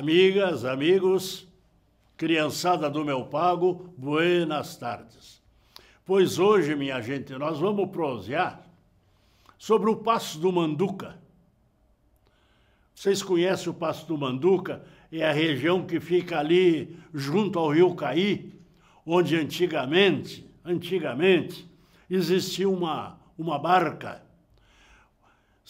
Amigas, amigos, criançada do meu pago, buenas tardes. Pois hoje, minha gente, nós vamos prosear sobre o Passo do Manduca. Vocês conhecem o Passo do Manduca? É a região que fica ali junto ao Rio Caí, onde antigamente, antigamente, existia uma, uma barca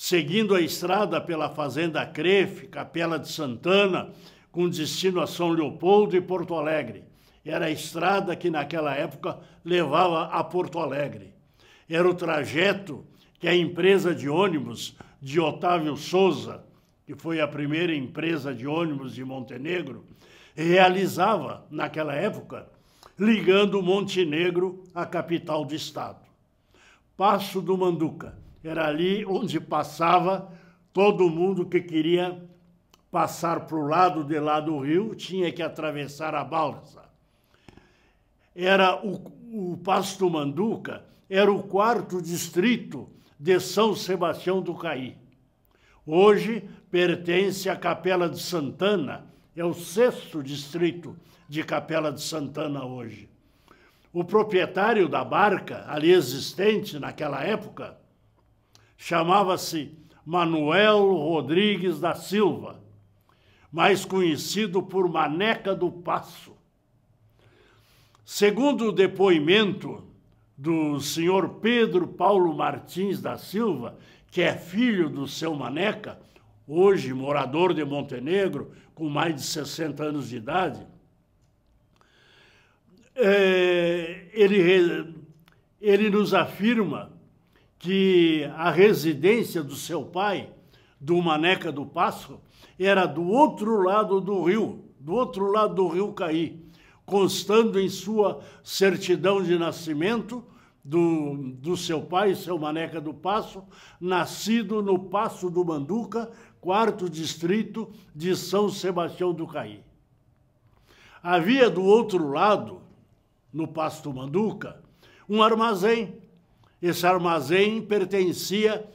seguindo a estrada pela Fazenda Crefe, Capela de Santana, com destino a São Leopoldo e Porto Alegre. Era a estrada que naquela época levava a Porto Alegre. Era o trajeto que a empresa de ônibus de Otávio Souza, que foi a primeira empresa de ônibus de Montenegro, realizava naquela época, ligando Montenegro à capital do estado. Passo do Manduca era ali onde passava todo mundo que queria passar para o lado de lá do rio, tinha que atravessar a balsa. Era o, o Pasto Manduca, era o quarto distrito de São Sebastião do Caí. Hoje pertence à Capela de Santana, é o sexto distrito de Capela de Santana hoje. O proprietário da barca, ali existente naquela época, chamava-se Manuel Rodrigues da Silva, mais conhecido por Maneca do Passo. Segundo o depoimento do senhor Pedro Paulo Martins da Silva, que é filho do seu Maneca, hoje morador de Montenegro, com mais de 60 anos de idade, é, ele, ele nos afirma que a residência do seu pai, do Maneca do Passo, era do outro lado do rio, do outro lado do rio Caí, constando em sua certidão de nascimento do, do seu pai, seu Maneca do Passo, nascido no Passo do Manduca, quarto distrito de São Sebastião do Caí. Havia do outro lado, no Passo do Manduca, um armazém esse armazém pertencia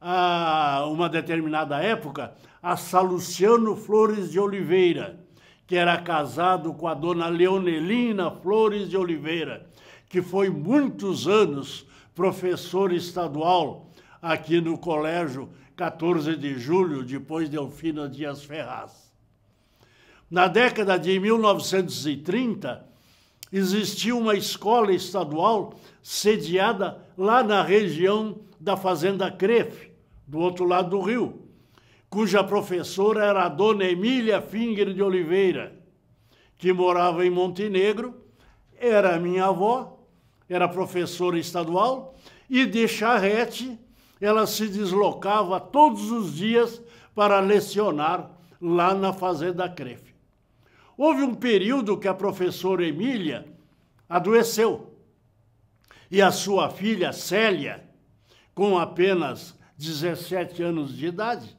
a uma determinada época a Saluciano Flores de Oliveira, que era casado com a dona Leonelina Flores de Oliveira, que foi muitos anos professor estadual aqui no colégio 14 de julho, depois de Delfina Dias Ferraz. Na década de 1930, existia uma escola estadual sediada lá na região da Fazenda Crefe, do outro lado do rio, cuja professora era a dona Emília Finger de Oliveira, que morava em Montenegro, era minha avó, era professora estadual, e de charrete ela se deslocava todos os dias para lecionar lá na Fazenda Crefe. Houve um período que a professora Emília adoeceu e a sua filha Célia, com apenas 17 anos de idade,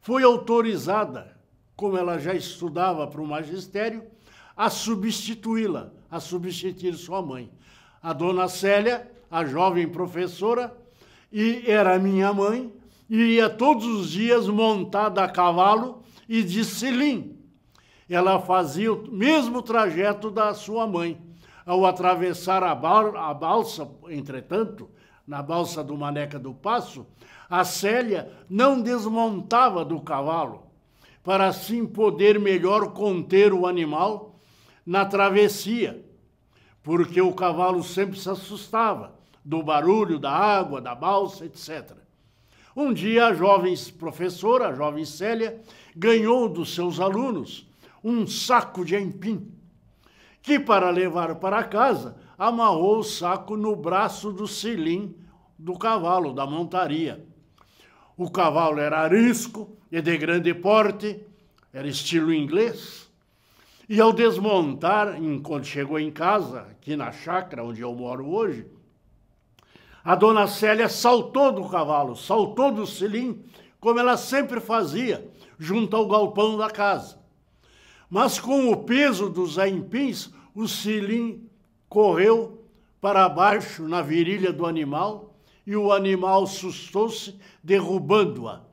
foi autorizada, como ela já estudava para o magistério, a substituí-la, a substituir sua mãe. A dona Célia, a jovem professora, e era minha mãe, e ia todos os dias montada a cavalo e de selim ela fazia o mesmo trajeto da sua mãe. Ao atravessar a, bar, a balsa, entretanto, na balsa do Maneca do Passo, a Célia não desmontava do cavalo, para assim poder melhor conter o animal na travessia, porque o cavalo sempre se assustava do barulho da água, da balsa, etc. Um dia, a jovem professora, a jovem Célia, ganhou dos seus alunos um saco de empim, que para levar para casa amarrou o saco no braço do cilim do cavalo, da montaria. O cavalo era arisco e de grande porte, era estilo inglês. E ao desmontar, quando chegou em casa, aqui na chácara onde eu moro hoje, a dona Célia saltou do cavalo, saltou do cilim como ela sempre fazia, junto ao galpão da casa. Mas com o peso dos aimpins, o silim correu para baixo na virilha do animal e o animal sustou-se, derrubando-a.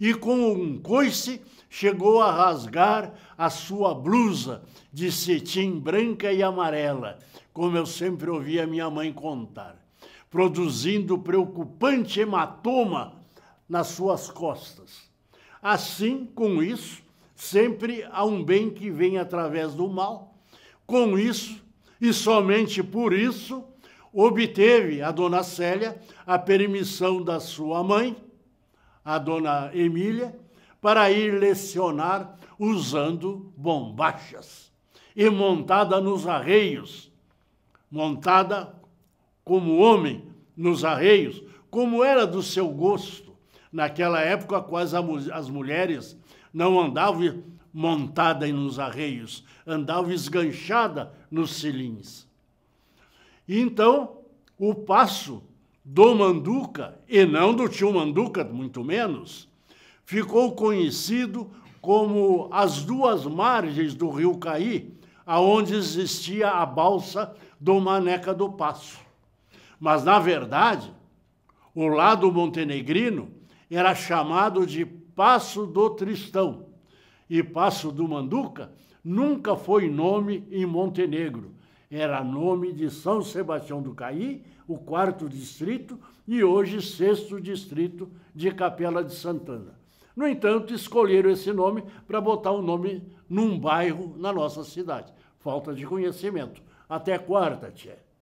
E com um coice chegou a rasgar a sua blusa de cetim branca e amarela, como eu sempre ouvia minha mãe contar, produzindo preocupante hematoma nas suas costas. Assim, com isso, Sempre há um bem que vem através do mal. Com isso, e somente por isso, obteve a dona Célia a permissão da sua mãe, a dona Emília, para ir lecionar usando bombachas e montada nos arreios, montada como homem nos arreios, como era do seu gosto. Naquela época, quase as mulheres não andava montada nos arreios, andava esganchada nos cilins. E então, o passo do Manduca, e não do tio Manduca, muito menos, ficou conhecido como as duas margens do rio Caí, aonde existia a balsa do Maneca do Passo. Mas, na verdade, o lado montenegrino era chamado de Passo do Tristão e Passo do Manduca nunca foi nome em Montenegro. Era nome de São Sebastião do Caí, o quarto distrito, e hoje sexto distrito de Capela de Santana. No entanto, escolheram esse nome para botar o um nome num bairro na nossa cidade. Falta de conhecimento. Até quarta, Tchê.